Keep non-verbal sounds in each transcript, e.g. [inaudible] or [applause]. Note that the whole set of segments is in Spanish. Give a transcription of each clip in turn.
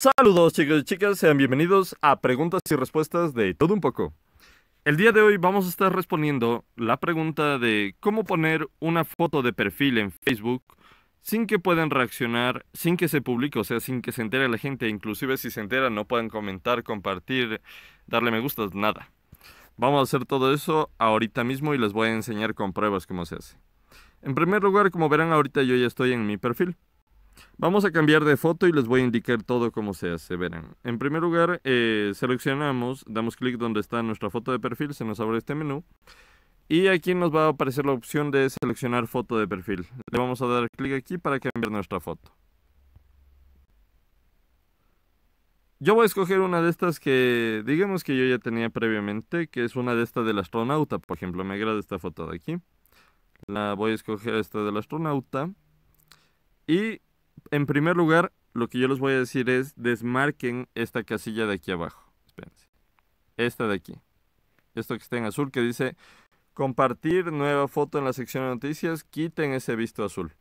Saludos chicos y chicas, sean bienvenidos a preguntas y respuestas de todo un poco. El día de hoy vamos a estar respondiendo la pregunta de cómo poner una foto de perfil en Facebook sin que puedan reaccionar, sin que se publique, o sea, sin que se entere la gente, inclusive si se entera no pueden comentar, compartir, darle me gustas, nada. Vamos a hacer todo eso ahorita mismo y les voy a enseñar con pruebas cómo se hace. En primer lugar, como verán ahorita yo ya estoy en mi perfil. Vamos a cambiar de foto y les voy a indicar todo cómo se hace. Verán, en primer lugar eh, seleccionamos, damos clic donde está nuestra foto de perfil, se nos abre este menú. Y aquí nos va a aparecer la opción de seleccionar foto de perfil. Le vamos a dar clic aquí para cambiar nuestra foto. Yo voy a escoger una de estas que digamos que yo ya tenía previamente, que es una de estas del astronauta, por ejemplo. Me agrada esta foto de aquí. La voy a escoger esta del astronauta. Y en primer lugar, lo que yo les voy a decir es desmarquen esta casilla de aquí abajo. Esta de aquí. Esto que está en azul que dice compartir nueva foto en la sección de noticias. Quiten ese visto azul.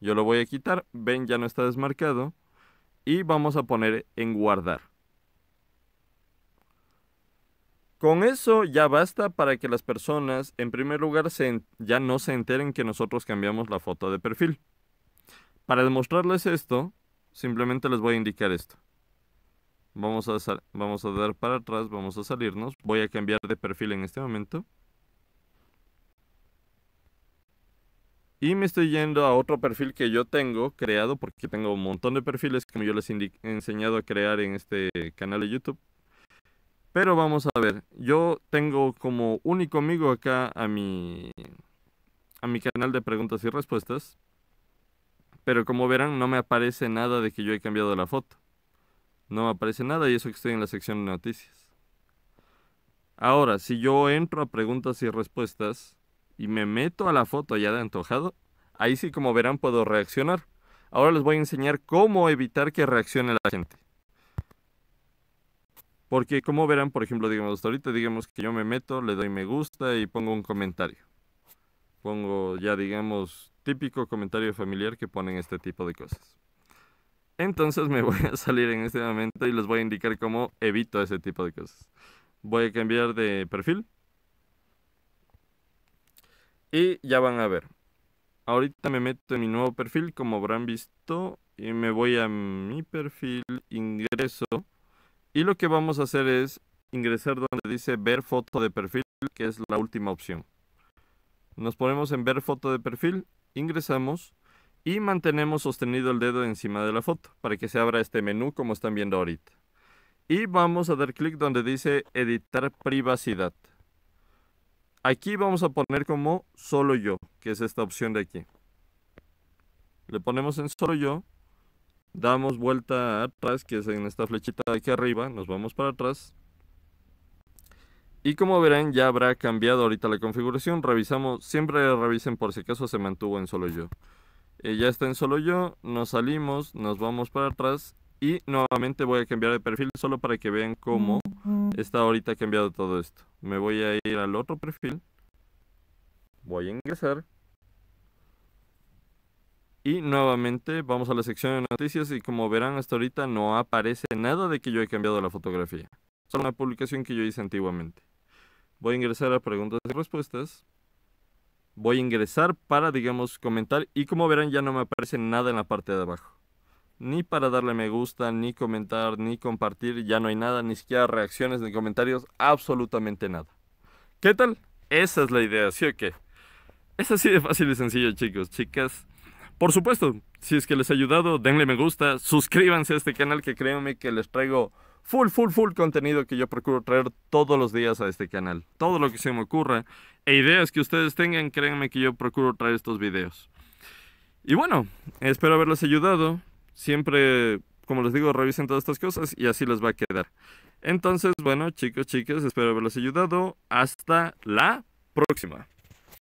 Yo lo voy a quitar. Ven, ya no está desmarcado. Y vamos a poner en guardar. Con eso ya basta para que las personas, en primer lugar, ya no se enteren que nosotros cambiamos la foto de perfil. Para demostrarles esto, simplemente les voy a indicar esto. Vamos a, vamos a dar para atrás, vamos a salirnos. Voy a cambiar de perfil en este momento. Y me estoy yendo a otro perfil que yo tengo creado, porque tengo un montón de perfiles como yo les he enseñado a crear en este canal de YouTube. Pero vamos a ver, yo tengo como único amigo acá a a mi canal de preguntas y respuestas, pero como verán, no me aparece nada de que yo he cambiado la foto. No me aparece nada y eso que estoy en la sección de noticias. Ahora, si yo entro a preguntas y respuestas y me meto a la foto ya de antojado, ahí sí como verán puedo reaccionar. Ahora les voy a enseñar cómo evitar que reaccione la gente. Porque como verán, por ejemplo, digamos hasta ahorita, digamos que yo me meto, le doy me gusta y pongo un comentario. Pongo ya digamos típico comentario familiar que ponen este tipo de cosas. Entonces me [laughs] voy a salir en este momento y les voy a indicar cómo evito ese tipo de cosas. Voy a cambiar de perfil. Y ya van a ver. Ahorita me meto en mi nuevo perfil, como habrán visto, y me voy a mi perfil, ingreso. Y lo que vamos a hacer es ingresar donde dice ver foto de perfil, que es la última opción. Nos ponemos en ver foto de perfil, ingresamos y mantenemos sostenido el dedo encima de la foto para que se abra este menú como están viendo ahorita. Y vamos a dar clic donde dice editar privacidad. Aquí vamos a poner como solo yo, que es esta opción de aquí. Le ponemos en solo yo, damos vuelta atrás, que es en esta flechita de aquí arriba, nos vamos para atrás, y como verán, ya habrá cambiado ahorita la configuración. Revisamos, siempre revisen por si acaso se mantuvo en solo yo. Eh, ya está en solo yo, nos salimos, nos vamos para atrás y nuevamente voy a cambiar de perfil solo para que vean cómo está ahorita cambiado todo esto. Me voy a ir al otro perfil, voy a ingresar y nuevamente vamos a la sección de noticias y como verán hasta ahorita no aparece nada de que yo he cambiado la fotografía. Solo una publicación que yo hice antiguamente. Voy a ingresar a preguntas y respuestas. Voy a ingresar para, digamos, comentar. Y como verán, ya no me aparece nada en la parte de abajo. Ni para darle me gusta, ni comentar, ni compartir. Ya no hay nada, ni siquiera reacciones, ni comentarios. Absolutamente nada. ¿Qué tal? Esa es la idea, ¿sí o qué? Es así de fácil y sencillo, chicos, chicas. Por supuesto, si es que les ha ayudado, denle me gusta, suscríbanse a este canal que créanme que les traigo full, full, full contenido que yo procuro traer todos los días a este canal. Todo lo que se me ocurra e ideas que ustedes tengan, créanme que yo procuro traer estos videos. Y bueno, espero haberles ayudado. Siempre, como les digo, revisen todas estas cosas y así les va a quedar. Entonces, bueno, chicos, chicas, espero haberles ayudado. Hasta la próxima.